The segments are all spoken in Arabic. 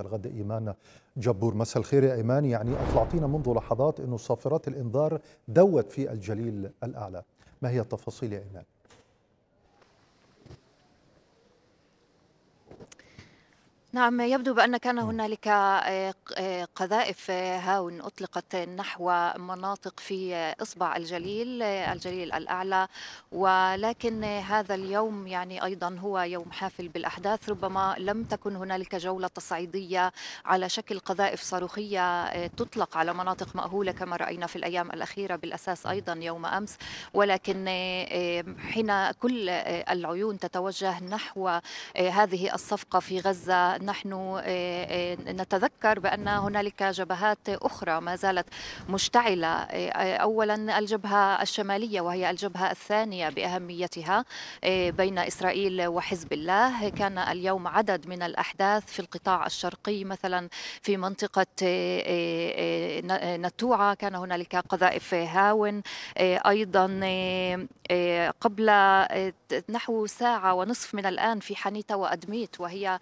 الغد إيمان جبور مساء الخير يا إيمان يعني أطلعتينا منذ لحظات أن صافرات الإنذار دوت في الجليل الأعلى ما هي التفاصيل يا إيمان؟ نعم يبدو بأن كان هنالك آه، آه، قذائف آه، هاون أطلقت نحو مناطق في إصبع الجليل الجليل الأعلى ولكن هذا اليوم يعني أيضا هو يوم حافل بالأحداث ربما لم تكن هنالك جولة تصعيدية على شكل قذائف صاروخية تطلق على مناطق مأهولة كما رأينا في الأيام الأخيرة بالأساس أيضا يوم أمس ولكن حين كل العيون تتوجه نحو هذه الصفقة في غزة نحن آه، آه، نتذكر بأن هنالك جبهات أخرى ما زالت مشتعلة آه، أولا الجبهة الشمالية وهي الجبهة الثانية بأهميتها بين إسرائيل وحزب الله كان اليوم عدد من الأحداث في القطاع الشرقي مثلا في منطقة نتوعة كان هنالك قذائف هاون أيضا قبل نحو ساعة ونصف من الآن في حنيتة وأدميت وهي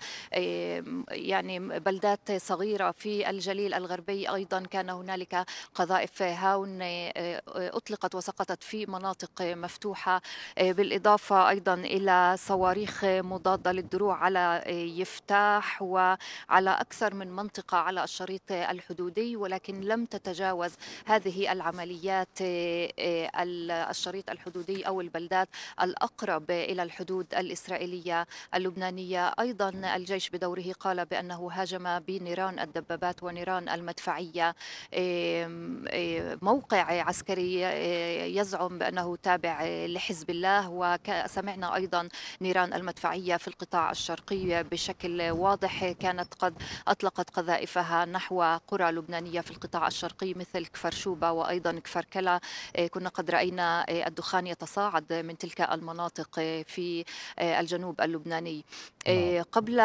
يعني بلدات صغيرة في الجليل الغربي أيضا كان هنالك قذائف هاون آه، آه، أطلقت وسقطت في مناطق مفتوحة آه، بالإضافة أيضا إلى صواريخ مضادة للدروع على يفتاح وعلى أكثر من منطقة على الشريط الحدودي ولكن لم تتجاوز هذه العمليات الشريط الحدودي أو البلدات الأقرب إلى الحدود الإسرائيلية اللبنانية أيضا الجيش بدور دوره قال بأنه هاجم بنيران الدبابات ونيران المدفعية موقع عسكري يزعم بأنه تابع لحزب الله وسمعنا أيضا نيران المدفعية في القطاع الشرقي بشكل واضح كانت قد أطلقت قذائفها نحو قرى لبنانية في القطاع الشرقي مثل كفر شوبة وأيضا كفر كلا إيه، كنا قد رأينا إيه، الدخان يتصاعد من تلك المناطق إيه، في الجنوب اللبناني نعم. قبل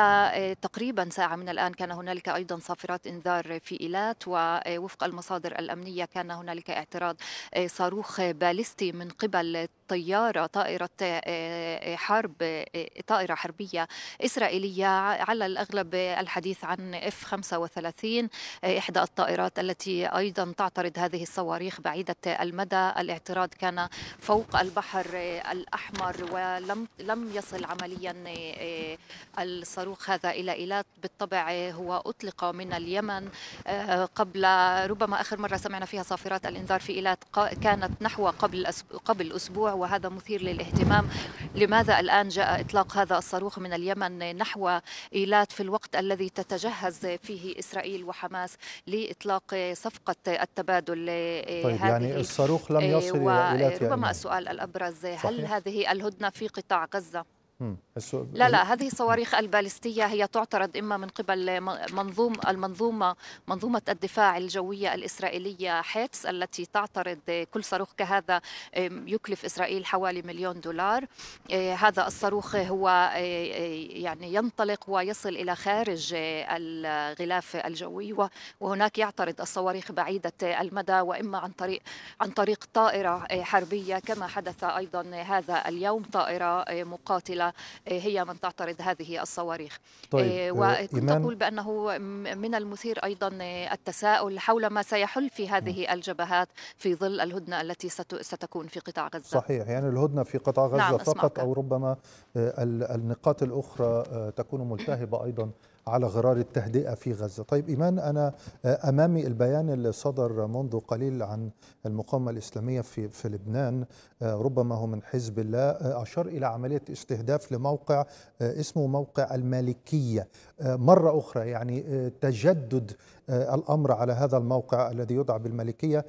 تقريبا ساعة من الآن كان هنالك أيضا صافرات إنذار في إيلات ووفق المصادر الأمنية كان هنالك اعتراض آه، صاروخ باليستي من قبل طيارة طائرة حرب طائرة حربية إسرائيلية على الأغلب الحديث عن اف 35 إحدى الطائرات التي أيضا تعترض هذه الصواريخ بعيدة المدى الاعتراض كان فوق البحر الأحمر ولم لم يصل عمليا الصاروخ هذا إلى إيلات بالطبع هو أطلق من اليمن قبل ربما آخر مرة سمعنا فيها صافرات الإنذار في إيلات كانت نحو قبل قبل أسبوع وهذا مثير للاهتمام لماذا الآن جاء إطلاق هذا الصاروخ من اليمن نحو إيلات في الوقت الذي تتجهز فيه إسرائيل وحماس لإطلاق صفقة التبادل طيب يعني هذه يعني الصاروخ لم يصل إلى إيلات يعني. ربما السؤال الأبرز صحيح. هل هذه الهدنة في قطاع غزة لا لا هذه الصواريخ البالستية هي تعترض إما من قبل منظوم المنظومة منظومة الدفاع الجوية الإسرائيلية حيتس التي تعترض كل صاروخ كهذا يكلف إسرائيل حوالي مليون دولار إيه، هذا الصاروخ هو إيه، إيه، يعني ينطلق ويصل إلى خارج الغلاف الجوي وهناك يعترض الصواريخ بعيدة المدى وإما عن طريق عن طريق طائرة حربية كما حدث أيضا هذا اليوم طائرة مقاتلة هي من تعترض هذه الصواريخ طيب. آه، آه، وتقول بأنه من المثير أيضا آه، التساؤل حول ما سيحل في هذه الجبهات في ظل الهدنة التي ستكون في قطاع غزة صحيح يعني الهدنة في قطاع غزة نعم فقط أو ربما النقاط الأخرى تكون ملتهبة أيضا على غرار التهدئة في غزة طيب إيمان أنا آه، أمامي البيان اللي صدر منذ قليل عن المقاومة الإسلامية في, في لبنان آه، ربما هو من حزب الله آه، أشار إلى عملية استهداف لموقع اسمه موقع المالكية مرة أخرى يعني تجدد الأمر على هذا الموقع الذي يدعى بالمالكية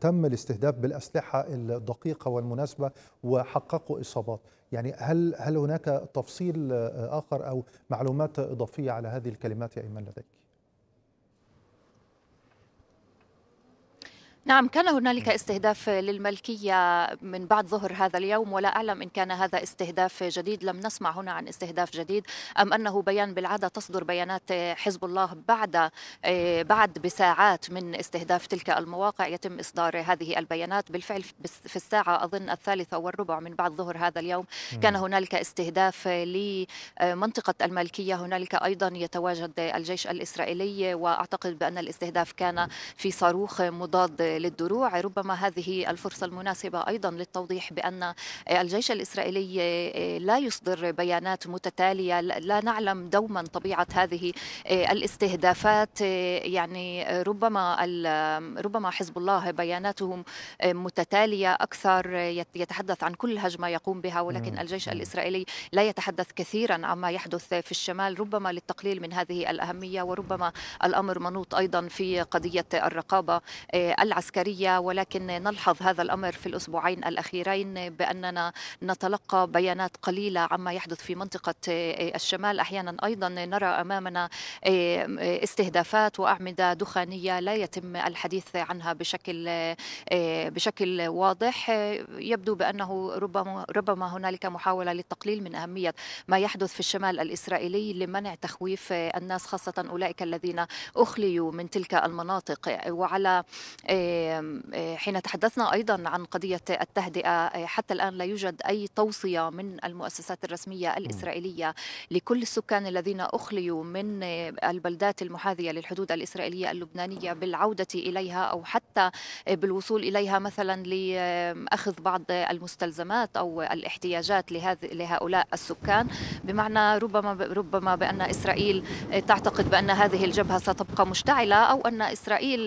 تم الاستهداف بالأسلحة الدقيقة والمناسبة وحققوا إصابات يعني هل هل هناك تفصيل اخر او معلومات اضافيه على هذه الكلمات يا ايمن لديك؟ نعم كان هنالك استهداف للملكية من بعد ظهر هذا اليوم ولا أعلم إن كان هذا استهداف جديد لم نسمع هنا عن استهداف جديد أم أنه بيان بالعادة تصدر بيانات حزب الله بعد آه، بعد بساعات من استهداف تلك المواقع يتم إصدار هذه البيانات بالفعل في الساعة أظن الثالثة والربع من بعد ظهر هذا اليوم كان هنالك استهداف لمنطقة الملكية هنالك أيضا يتواجد الجيش الإسرائيلي وأعتقد بأن الاستهداف كان في صاروخ مضاد للدروع ربما هذه الفرصة المناسبة أيضا للتوضيح بأن الجيش الإسرائيلي آه، لا يصدر بيانات متتالية لا نعلم دوما طبيعة هذه آه، الاستهدافات آه، يعني ربما ربما حزب الله بياناتهم متتالية أكثر يتحدث عن كل هجمة يقوم بها ولكن الجيش الإسرائيلي لا يتحدث كثيرا عما يحدث في الشمال ربما للتقليل من هذه الأهمية وربما الأمر منوط أيضا في قضية الرقابة العسكرية ولكن نلحظ هذا الأمر في الأسبوعين الأخيرين بأننا نتلقى بيانات قليلة عما يحدث في منطقة آه، الشمال أحيانا أيضا نرى أمامنا آه، آه، استهدافات وأعمدة دخانية لا يتم الحديث عنها بشكل بشكل واضح يبدو بأنه ربما ربما هنالك محاولة للتقليل من أهمية ما يحدث في الشمال الإسرائيلي لمنع تخويف الناس خاصة أولئك الذين أخليوا من تلك المناطق وعلى حين تحدثنا ايضا عن قضيه التهدئه حتى الان لا يوجد اي توصيه من المؤسسات الرسميه الاسرائيليه لكل السكان الذين اخليوا من البلدات المحاذيه للحدود الاسرائيليه اللبنانيه بالعوده اليها او حتى بالوصول اليها مثلا لاخذ بعض المستلزمات او الاحتياجات لهؤلاء السكان بمعنى ربما ربما بان اسرائيل تعتقد بان هذه الجبهه ستبقى مشتعله او ان اسرائيل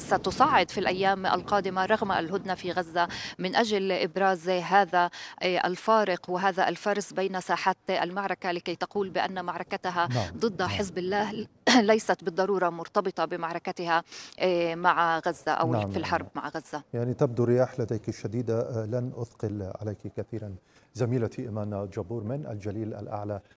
س ستصعد في الأيام القادمة رغم الهدنة في غزة من أجل إبراز هذا الفارق وهذا الفرس بين ساحات المعركة لكي تقول بأن معركتها نعم، نعم. ضد حزب الله ليست بالضرورة مرتبطة بمعركتها آه، مع غزة أو نعم في نعم، الحرب نعم. مع غزة يعني تبدو رياح لديك الشديدة آه، لن أثقل عليك كثيرا زميلتي إيمان جبور من الجليل الأعلى